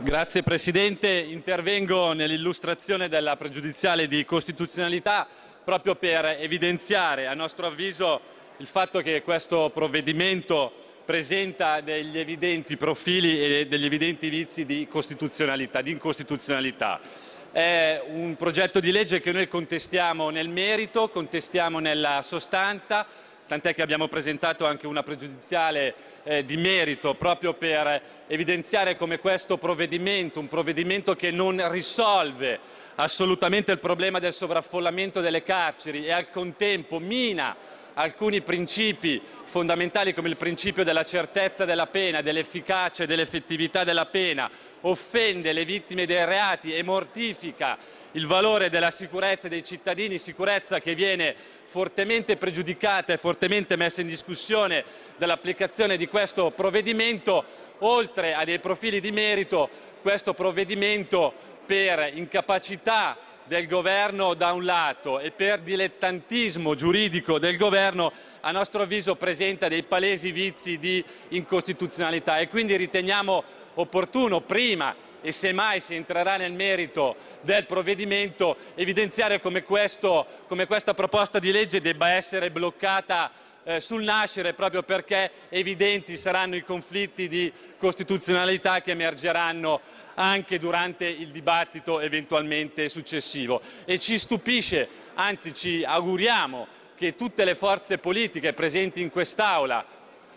Grazie Presidente, intervengo nell'illustrazione della pregiudiziale di costituzionalità proprio per evidenziare a nostro avviso il fatto che questo provvedimento presenta degli evidenti profili e degli evidenti vizi di costituzionalità, di incostituzionalità. È un progetto di legge che noi contestiamo nel merito, contestiamo nella sostanza, tant'è che abbiamo presentato anche una pregiudiziale eh, di merito proprio per evidenziare come questo provvedimento, un provvedimento che non risolve assolutamente il problema del sovraffollamento delle carceri e al contempo mina alcuni principi fondamentali come il principio della certezza della pena, dell'efficacia e dell'effettività della pena, offende le vittime dei reati e mortifica il valore della sicurezza dei cittadini, sicurezza che viene fortemente pregiudicata e fortemente messa in discussione dall'applicazione di questo provvedimento, oltre a dei profili di merito, questo provvedimento per incapacità del governo da un lato e per dilettantismo giuridico del governo a nostro avviso presenta dei palesi vizi di incostituzionalità e quindi riteniamo opportuno prima e semmai si entrerà nel merito del provvedimento, evidenziare come, questo, come questa proposta di legge debba essere bloccata eh, sul nascere proprio perché evidenti saranno i conflitti di costituzionalità che emergeranno anche durante il dibattito eventualmente successivo. E ci stupisce, anzi ci auguriamo, che tutte le forze politiche presenti in quest'Aula,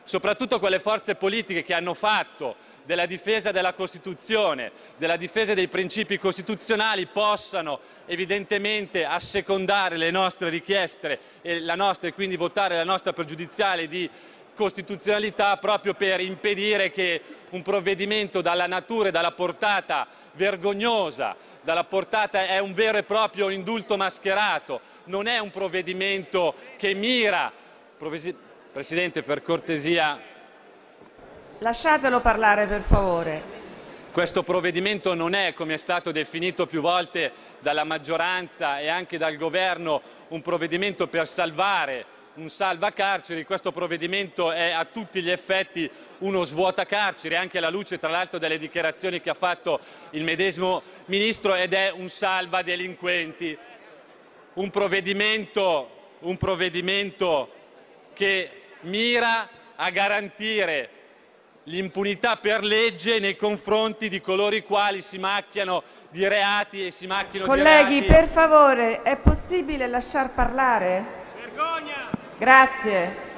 soprattutto quelle forze politiche che hanno fatto della difesa della Costituzione, della difesa dei principi costituzionali possano evidentemente assecondare le nostre richieste e, nostra, e quindi votare la nostra pregiudiziale di costituzionalità proprio per impedire che un provvedimento dalla natura e dalla portata vergognosa, dalla portata è un vero e proprio indulto mascherato, non è un provvedimento che mira Presidente, per cortesia, Lasciatelo parlare per favore. Questo provvedimento non è, come è stato definito più volte dalla maggioranza e anche dal governo, un provvedimento per salvare un salva carceri, questo provvedimento è a tutti gli effetti uno svuota carceri, anche alla luce tra l'altro delle dichiarazioni che ha fatto il medesimo Ministro ed è un salva delinquenti, un provvedimento, un provvedimento che mira a garantire l'impunità per legge nei confronti di coloro i quali si macchiano di reati e si macchiano Colleghi, di reati. Colleghi, per favore, è possibile lasciar parlare? Vergogna! Grazie.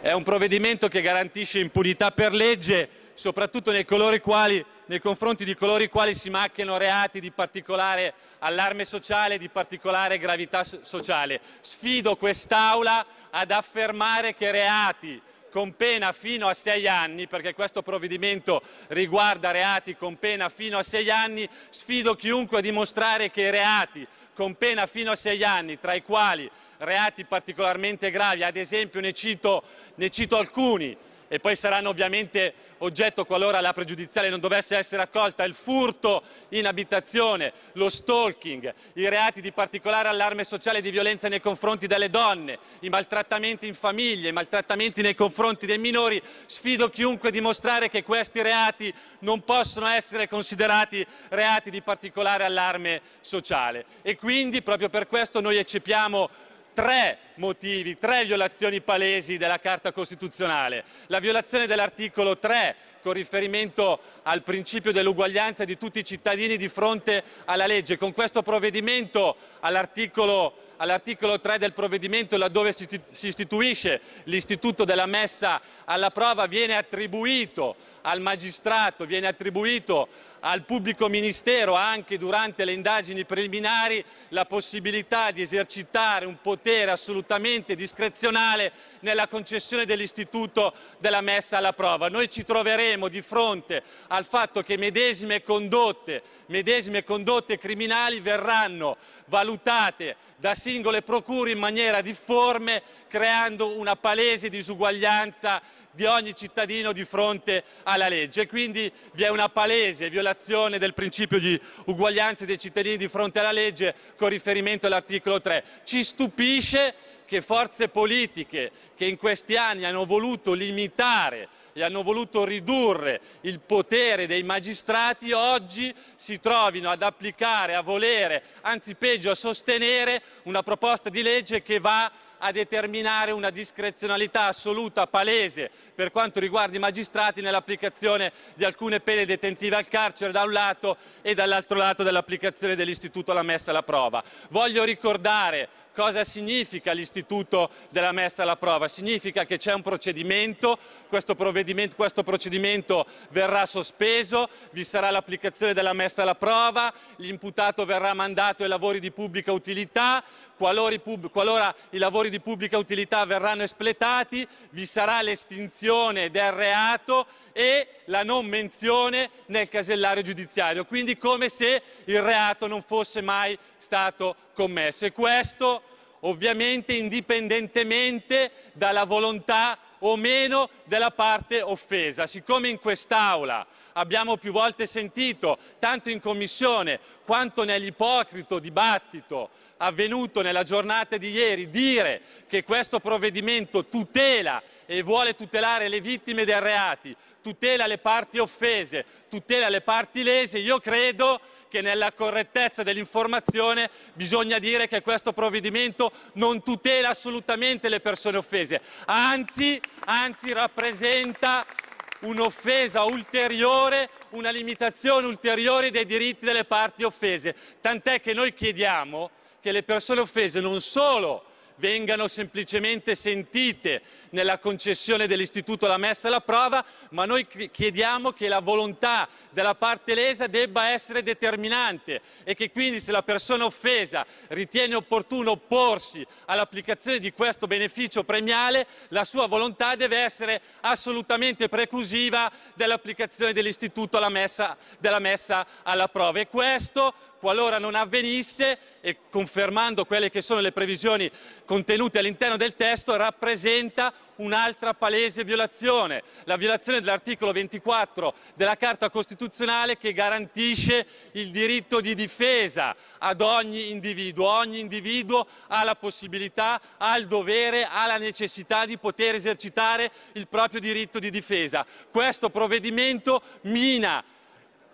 È un provvedimento che garantisce impunità per legge, soprattutto nei, quali, nei confronti di coloro i quali si macchiano reati di particolare allarme sociale, di particolare gravità sociale. Sfido quest'Aula ad affermare che reati con pena fino a sei anni, perché questo provvedimento riguarda reati con pena fino a sei anni, sfido chiunque a dimostrare che i reati con pena fino a sei anni, tra i quali reati particolarmente gravi, ad esempio ne cito, ne cito alcuni, e poi saranno ovviamente oggetto, qualora la pregiudiziale non dovesse essere accolta, il furto in abitazione, lo stalking, i reati di particolare allarme sociale di violenza nei confronti delle donne, i maltrattamenti in famiglia, i maltrattamenti nei confronti dei minori, sfido chiunque a dimostrare che questi reati non possono essere considerati reati di particolare allarme sociale. E quindi, proprio per questo, noi eccepiamo tre motivi, tre violazioni palesi della Carta Costituzionale. La violazione dell'articolo 3 con riferimento al principio dell'uguaglianza di tutti i cittadini di fronte alla legge. Con questo provvedimento all'articolo all'articolo 3 del provvedimento laddove si istituisce l'istituto della messa alla prova viene attribuito al magistrato, viene attribuito al pubblico ministero anche durante le indagini preliminari la possibilità di esercitare un potere assolutamente discrezionale nella concessione dell'istituto della messa alla prova. Noi ci troveremo di fronte al fatto che medesime condotte, medesime condotte criminali verranno valutate da singole procure in maniera difforme creando una palese disuguaglianza di ogni cittadino di fronte alla legge. Quindi vi è una palese violazione del principio di uguaglianza dei cittadini di fronte alla legge con riferimento all'articolo 3. Ci stupisce che forze politiche che in questi anni hanno voluto limitare e hanno voluto ridurre il potere dei magistrati, oggi si trovino ad applicare, a volere, anzi peggio a sostenere una proposta di legge che va a determinare una discrezionalità assoluta, palese, per quanto riguarda i magistrati nell'applicazione di alcune pene detentive al carcere da un lato e dall'altro lato dell'applicazione dell'istituto alla messa alla prova. Voglio ricordare Cosa significa l'istituto della messa alla prova? Significa che c'è un procedimento, questo, questo procedimento verrà sospeso, vi sarà l'applicazione della messa alla prova, l'imputato verrà mandato ai lavori di pubblica utilità, qualora qualora i lavori di pubblica utilità verranno espletati, vi sarà l'estinzione del reato e la non menzione nel casellario giudiziario, quindi come se il reato non fosse mai stato commesso. E questo ovviamente indipendentemente dalla volontà o meno della parte offesa. Siccome in quest'Aula abbiamo più volte sentito, tanto in Commissione quanto nell'ipocrito dibattito avvenuto nella giornata di ieri, dire che questo provvedimento tutela e vuole tutelare le vittime dei reati, tutela le parti offese, tutela le parti lese. Io credo che nella correttezza dell'informazione bisogna dire che questo provvedimento non tutela assolutamente le persone offese, anzi, anzi rappresenta un'offesa ulteriore, una limitazione ulteriore dei diritti delle parti offese. Tant'è che noi chiediamo che le persone offese non solo vengano semplicemente sentite nella concessione dell'istituto alla messa alla prova, ma noi chiediamo che la volontà della parte lesa debba essere determinante e che quindi se la persona offesa ritiene opportuno opporsi all'applicazione di questo beneficio premiale, la sua volontà deve essere assolutamente preclusiva dell'applicazione dell'istituto alla messa, della messa alla prova. E questo qualora non avvenisse e confermando quelle che sono le previsioni contenute all'interno del testo rappresenta un'altra palese violazione, la violazione dell'articolo 24 della Carta Costituzionale che garantisce il diritto di difesa ad ogni individuo. Ogni individuo ha la possibilità, ha il dovere, ha la necessità di poter esercitare il proprio diritto di difesa. Questo provvedimento mina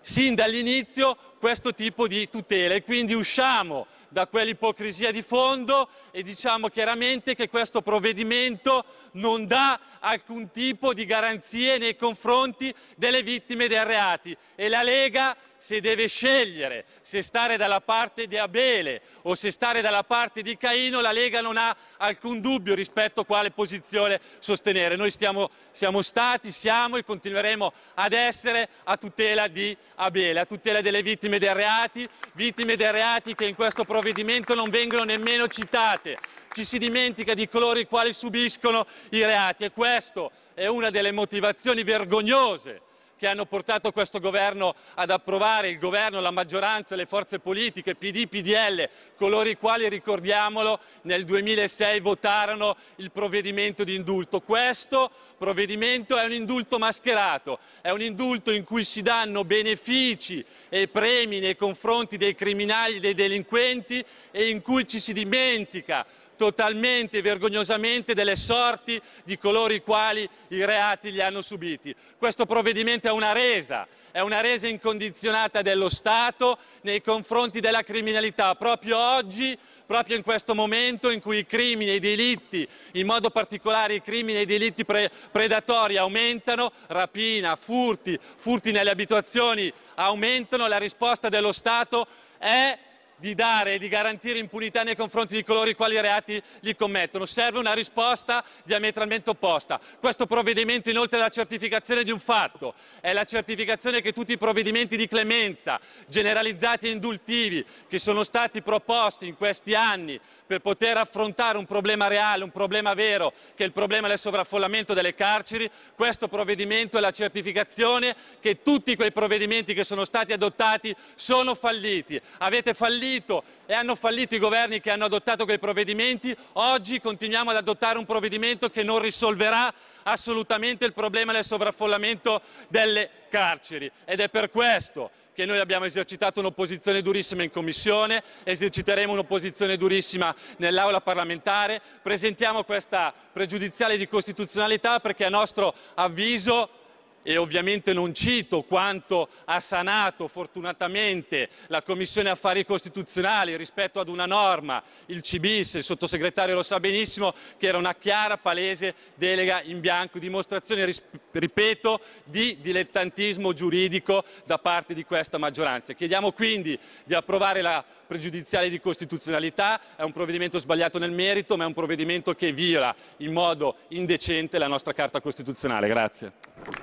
sin dall'inizio questo tipo di tutele. Quindi usciamo da quell'ipocrisia di fondo e diciamo chiaramente che questo provvedimento non dà alcun tipo di garanzie nei confronti delle vittime dei reati e la Lega se deve scegliere se stare dalla parte di Abele o se stare dalla parte di Caino, la Lega non ha alcun dubbio rispetto a quale posizione sostenere. Noi stiamo, siamo stati, siamo e continueremo ad essere a tutela di Abele, a tutela delle vittime dei reati, vittime dei reati che in questo provvedimento non vengono nemmeno citate. Ci si dimentica di coloro i quali subiscono i reati e questa è una delle motivazioni vergognose che hanno portato questo governo ad approvare, il governo, la maggioranza, le forze politiche, PD, PDL, coloro i quali, ricordiamolo, nel 2006 votarono il provvedimento di indulto. Questo provvedimento è un indulto mascherato, è un indulto in cui si danno benefici e premi nei confronti dei criminali, e dei delinquenti e in cui ci si dimentica totalmente e vergognosamente delle sorti di coloro i quali i reati li hanno subiti. Questo provvedimento è una resa, è una resa incondizionata dello Stato nei confronti della criminalità. Proprio oggi, proprio in questo momento in cui i crimini e i delitti, in modo particolare i crimini e i delitti pre predatori aumentano, rapina, furti, furti nelle abitazioni aumentano, la risposta dello Stato è di dare e di garantire impunità nei confronti di coloro i quali i reati li commettono. Serve una risposta diametralmente opposta. Questo provvedimento inoltre è la certificazione di un fatto, è la certificazione che tutti i provvedimenti di clemenza, generalizzati e indultivi, che sono stati proposti in questi anni per poter affrontare un problema reale, un problema vero, che è il problema del sovraffollamento delle carceri, questo provvedimento è la certificazione che tutti quei provvedimenti che sono stati adottati sono falliti. Avete fallito fallito e hanno fallito i governi che hanno adottato quei provvedimenti, oggi continuiamo ad adottare un provvedimento che non risolverà assolutamente il problema del sovraffollamento delle carceri ed è per questo che noi abbiamo esercitato un'opposizione durissima in Commissione, eserciteremo un'opposizione durissima nell'Aula parlamentare, presentiamo questa pregiudiziale di costituzionalità perché a nostro avviso e ovviamente non cito quanto ha sanato fortunatamente la Commissione Affari Costituzionali rispetto ad una norma, il CBIS, il sottosegretario lo sa benissimo, che era una chiara palese delega in bianco, dimostrazione, ripeto, di dilettantismo giuridico da parte di questa maggioranza. Chiediamo quindi di approvare la pregiudiziale di costituzionalità, è un provvedimento sbagliato nel merito, ma è un provvedimento che viola in modo indecente la nostra Carta Costituzionale. Grazie.